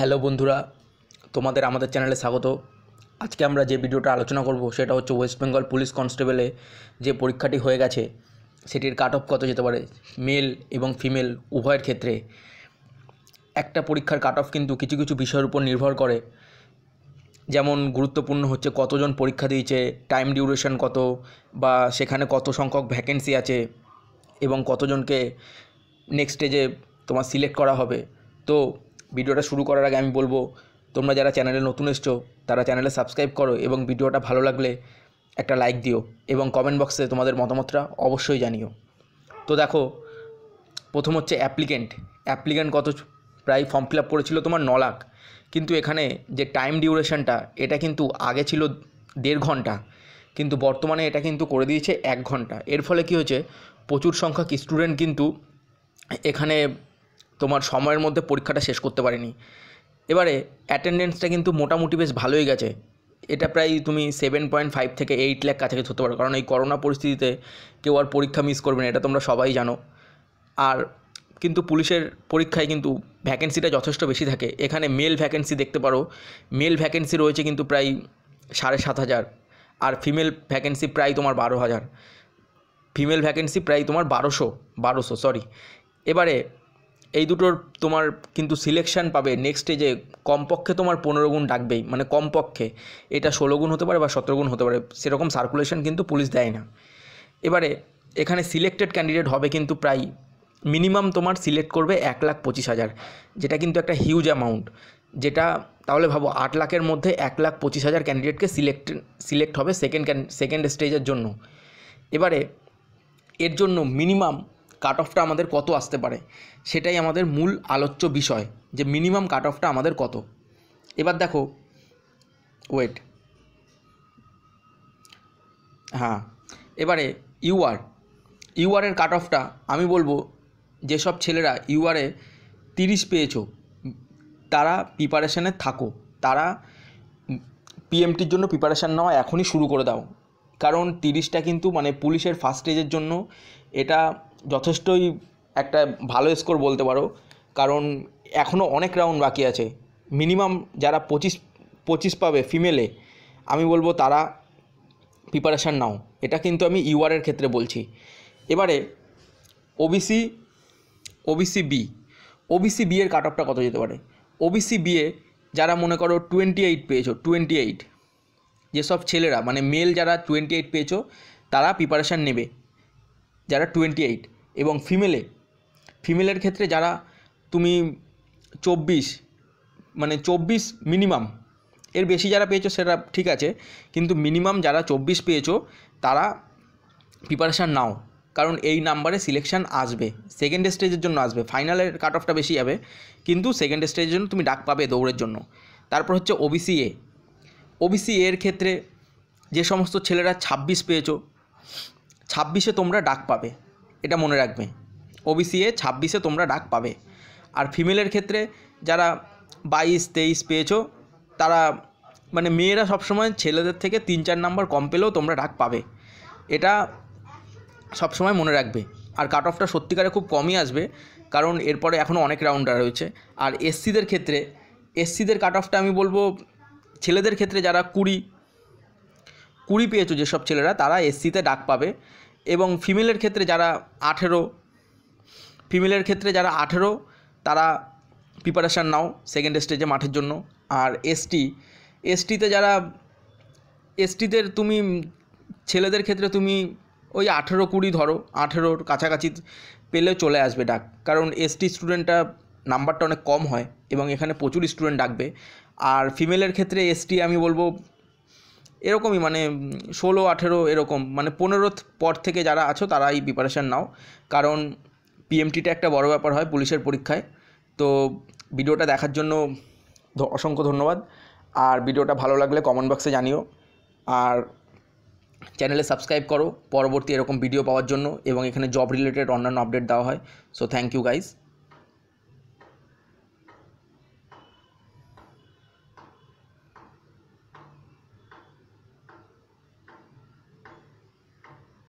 hello বন্ধুরা তোমাদের আমাদের চ্যানেলে স্বাগত আজকে আমরা যে ভিডিওটা আলোচনা করব সেটা হচ্ছে ওয়েস্ট বেঙ্গল পুলিশ কনস্টেবলে যে পরীক্ষাটি হয়ে গেছে সেটির কাট অফ কত যেতে পারে মেল এবং ফিমেল উভয়ের ক্ষেত্রে একটা পরীক্ষার কাট অফ কিন্তু কিছু কিছু বিষয়ের উপর নির্ভর করে যেমন গুরুত্বপূর্ণ হচ্ছে কতজন পরীক্ষা দিয়েছে টাইম ডিউরেশন কত বা সেখানে কত সংখ্যক ভ্যাকেন্সি আছে এবং কতজনকে নেক্সট স্টেজে তোমার সিলেক্ট করা হবে তো ভিডিওটা শুরু করার আগে আমি বলবো তোমরা যারা চ্যানেলে নতুন এসছো তারা চ্যানেলে সাবস্ক্রাইব করো এবং ভিডিওটা ভালো লাগলে একটা লাইক দিও এবং কমেন্ট বক্সে তোমাদের মতামতটা অবশ্যই জানিও তো দেখো প্রথম হচ্ছে অ্যাপ্লিকেন্ট অ্যাপ্লিকেন্ট কত প্রায় ফর্ম ফিল আপ করেছিল তোমার ন লাখ কিন্তু এখানে যে টাইম ডিউরেশনটা এটা কিন্তু আগে ছিল দেড় ঘন্টা কিন্তু বর্তমানে এটা কিন্তু করে দিয়েছে এক ঘন্টা এর ফলে কি হয়েছে প্রচুর সংখ্যক স্টুডেন্ট কিন্তু এখানে তোমার সময়ের মধ্যে পরীক্ষাটা শেষ করতে পারেনি এবারে অ্যাটেন্ডেন্সটা কিন্তু মোটামুটি বেশ ভালোই গেছে এটা প্রায় তুমি সেভেন পয়েন্ট ফাইভ থেকে এইট ল্যাখ কাছাকাছি হতে পারো কারণ এই করোনা পরিস্থিতিতে কেউ আর পরীক্ষা মিস করবে না এটা তোমরা সবাই জানো আর কিন্তু পুলিশের পরীক্ষায় কিন্তু ভ্যাকেন্সিটা যথেষ্ট বেশি থাকে এখানে মেল ভ্যাকেন্সি দেখতে পারো মেল ভ্যাকেন্সি রয়েছে কিন্তু প্রায় সাড়ে সাত হাজার আর ফিমেল ভ্যাকেন্সি প্রায় তোমার বারো হাজার ফিমেল ভ্যাকেন্সি প্রায় তোমার বারোশো বারোশো সরি এবারে এই দুটোর তোমার কিন্তু সিলেকশান পাবে নেক্সট যে কমপক্ষে তোমার পনেরো গুণ ডাকবেই মানে কমপক্ষে এটা ষোলো গুণ হতে পারে বা সতেরো গুণ হতে পারে সেরকম সার্কুলেশন কিন্তু পুলিশ দেয় না এবারে এখানে সিলেক্টেড ক্যান্ডিডেট হবে কিন্তু প্রায় মিনিমাম তোমার সিলেক্ট করবে এক লাখ পঁচিশ হাজার যেটা কিন্তু একটা হিউজ অ্যামাউন্ট যেটা তাহলে ভাবো আট লাখের মধ্যে এক লাখ পঁচিশ হাজার ক্যান্ডিডেটকে সিলেক্ট সিলেক্ট হবে সেকেন্ড সেকেন্ড স্টেজের জন্য এবারে এর জন্য মিনিমাম কাট অফটা আমাদের কত আসতে পারে সেটাই আমাদের মূল আলোচ্য বিষয় যে মিনিমাম কাট অফটা আমাদের কত এবার দেখো ওয়েট হ্যাঁ এবারে ইউআর ইউআরের কাট অফটা আমি বলবো যেসব ছেলেরা ইউআরে তিরিশ পেয়েছো তারা প্রিপারেশানে থাকো তারা পিএমটির জন্য প্রিপারেশান নেওয়া এখনই শুরু করে দাও কারণ তিরিশটা কিন্তু মানে পুলিশের ফার্স্ট স্টেজের জন্য এটা যথেষ্টই একটা ভালো স্কোর বলতে পারো কারণ এখনও অনেক রাউন্ড বাকি আছে মিনিমাম যারা পঁচিশ পঁচিশ পাবে ফিমেলে আমি বলবো তারা প্রিপারেশান নাও এটা কিন্তু আমি ইউআরের ক্ষেত্রে বলছি এবারে OBC OBC B OBC B এর কাট অফটা কত যেতে পারে ওবিসি বিয়ে যারা মনে করো টোয়েন্টি এইট পেয়েছো টোয়েন্টি এইট যেসব ছেলেরা মানে মেল যারা টোয়েন্টি এইট পেয়েছো তারা প্রিপারেশান নেবে যারা টোয়েন্টি এইট এবং ফিমেলে ফিমেলের ক্ষেত্রে যারা তুমি চব্বিশ মানে চব্বিশ মিনিমাম এর বেশি যারা পেয়েছো সেটা ঠিক আছে কিন্তু মিনিমাম যারা চব্বিশ পেয়েছো তারা প্রিপারেশান নাও কারণ এই নাম্বারে সিলেকশান আসবে সেকেন্ড স্টেজের জন্য আসবে ফাইনালের কাট অফটা বেশি যাবে কিন্তু সেকেন্ড স্টেজের জন্য তুমি ডাক পাবে দৌড়ের জন্য তারপর হচ্ছে ওবিসি এ ওবিসি এর ক্ষেত্রে যে সমস্ত ছেলেরা ছাব্বিশ পেয়েছো ছাব্বিশে তোমরা ডাক পাবে এটা মনে রাখবে ওবিসি এ ছাব্বিশে তোমরা ডাক পাবে আর ফিমেলের ক্ষেত্রে যারা বাইশ তেইশ পেয়েছো তারা মানে মেয়েরা সবসময় ছেলেদের থেকে তিন চার নাম্বার কম পেলেও তোমরা ডাক পাবে এটা সবসময় মনে রাখবে আর কাট অফটা সত্যিকারে খুব কমই আসবে কারণ এরপরে এখনও অনেক রাউন্ডার রয়েছে আর এসসিদের ক্ষেত্রে এসসিদের কাট অফটা আমি বলবো ছেলেদের ক্ষেত্রে যারা কুড়ি কুড়ি পেয়েছো যেসব ছেলেরা তারা এসসিতে ডাক পাবে এবং ফিমেলের ক্ষেত্রে যারা আঠেরো ফিমেলের ক্ষেত্রে যারা আঠেরো তারা প্রিপারেশান নাও সেকেন্ড স্টেজে মাঠের জন্য আর এসটি এসটিতে যারা এসটিদের তুমি ছেলেদের ক্ষেত্রে তুমি ওই আঠেরো কুড়ি ধরো আঠেরোর কাছাকাছি পেলে চলে আসবে ডাক কারণ এসটি স্টুডেন্টটা নাম্বারটা অনেক কম হয় এবং এখানে প্রচুর স্টুডেন্ট ডাকবে আর ফিমেলের ক্ষেত্রে এসটি আমি বলবো এরকমই মানে ষোলো আঠেরো এরকম মানে পনেরো পর থেকে যারা আছো তারা এই প্রিপারেশান নাও কারণ পিএমটিটা একটা বড় ব্যাপার হয় পুলিশের পরীক্ষায় তো ভিডিওটা দেখার জন্য অসংখ্য ধন্যবাদ আর ভিডিওটা ভালো লাগলে কমেন্ট বক্সে জানিও আর চ্যানেলে সাবস্ক্রাইব করো পরবর্তী এরকম ভিডিও পাওয়ার জন্য এবং এখানে জব রিলেটেড অন্যান্য আপডেট দেওয়া হয় সো থ্যাংক ইউ গাইজ